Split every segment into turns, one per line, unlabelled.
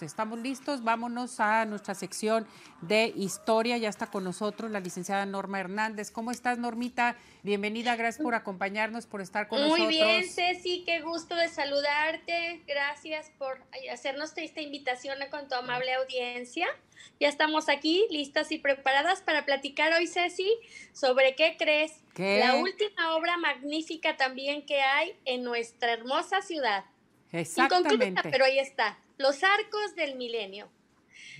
Este, estamos listos, vámonos a nuestra sección de historia. Ya está con nosotros la licenciada Norma Hernández. ¿Cómo estás, Normita? Bienvenida, gracias por acompañarnos, por estar con nosotros. Muy bien,
Ceci, qué gusto de saludarte. Gracias por hacernos esta invitación con tu amable audiencia. Ya estamos aquí, listas y preparadas para platicar hoy, Ceci, sobre qué crees. La última obra magnífica también que hay en nuestra hermosa ciudad.
Exactamente. pero ahí
está. Los arcos del milenio.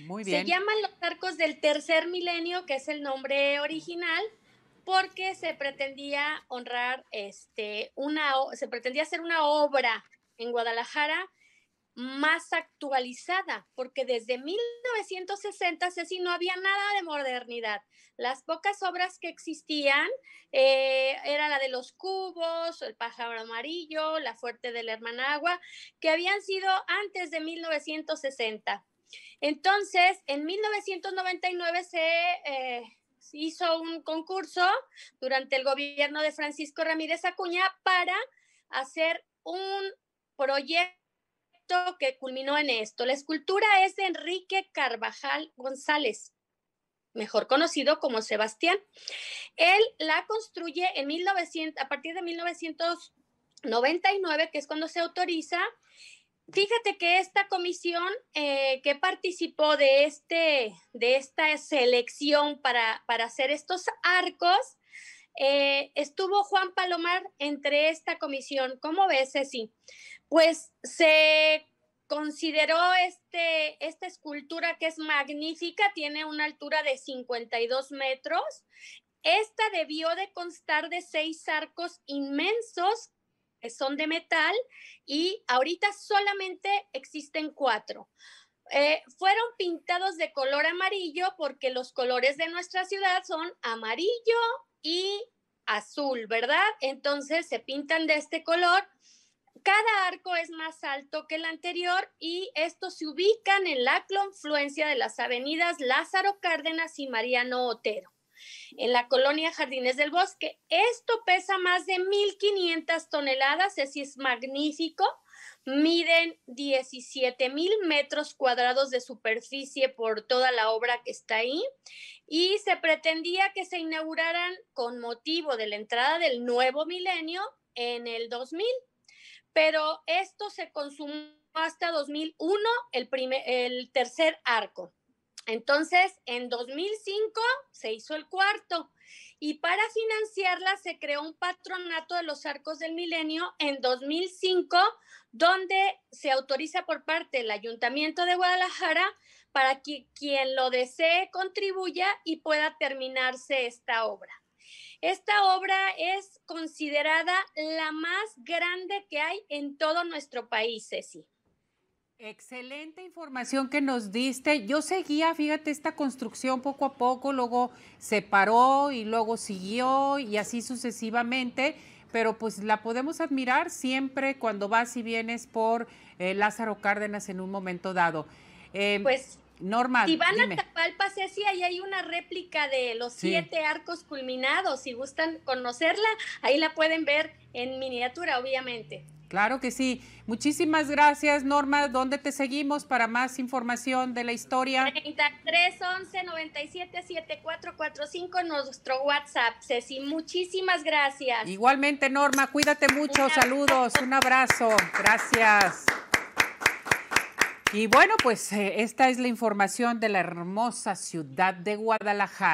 Muy bien. Se llaman los arcos del tercer milenio, que es el nombre original, porque se pretendía honrar este una se pretendía hacer una obra en Guadalajara más actualizada, porque desde 1960, Ceci, no había nada de modernidad. Las pocas obras que existían eh, era la de los cubos, el pájaro amarillo, la fuerte del hermanagua, que habían sido antes de 1960. Entonces, en 1999 eh, se... hizo un concurso durante el gobierno de Francisco Ramírez Acuña para hacer un proyecto que culminó en esto. La escultura es de Enrique Carvajal González, mejor conocido como Sebastián. Él la construye en 1900, a partir de 1999, que es cuando se autoriza. Fíjate que esta comisión eh, que participó de, este, de esta selección para, para hacer estos arcos eh, estuvo Juan Palomar entre esta comisión. ¿Cómo ves, Ceci? Pues se consideró este, esta escultura que es magnífica, tiene una altura de 52 metros. Esta debió de constar de seis arcos inmensos que son de metal y ahorita solamente existen cuatro. Eh, fueron pintados de color amarillo porque los colores de nuestra ciudad son amarillo y azul, ¿verdad? Entonces se pintan de este color. Cada arco es más alto que el anterior y estos se ubican en la confluencia de las avenidas Lázaro Cárdenas y Mariano Otero en la colonia Jardines del Bosque. Esto pesa más de 1.500 toneladas, es, es magnífico. Miden 17.000 metros cuadrados de superficie por toda la obra que está ahí y se pretendía que se inauguraran con motivo de la entrada del nuevo milenio en el 2000, pero esto se consumó hasta 2001 el, primer, el tercer arco. Entonces, en 2005 se hizo el cuarto y para financiarla se creó un patronato de los arcos del milenio en 2005, donde se autoriza por parte del Ayuntamiento de Guadalajara para que quien lo desee contribuya y pueda terminarse esta obra. Esta obra es considerada la más grande que hay en todo nuestro país, Ceci. Excelente
información que nos diste. Yo seguía, fíjate, esta construcción poco a poco, luego se paró y luego siguió y así sucesivamente, pero pues la podemos admirar siempre cuando vas y vienes por eh, Lázaro Cárdenas en un momento dado. Em, pues normal si van a
Tapalpa, sí, ahí hay una réplica de los siete arcos culminados. Si gustan conocerla, ahí la pueden ver en miniatura, obviamente.
Claro que sí. Muchísimas gracias, Norma. ¿Dónde te seguimos para más información de la historia?
3311 11 97 nuestro WhatsApp, Ceci. Muchísimas gracias.
Igualmente, Norma, cuídate mucho. Saludos, un abrazo. Gracias. Y bueno, pues eh, esta es la información de la hermosa ciudad de Guadalajara.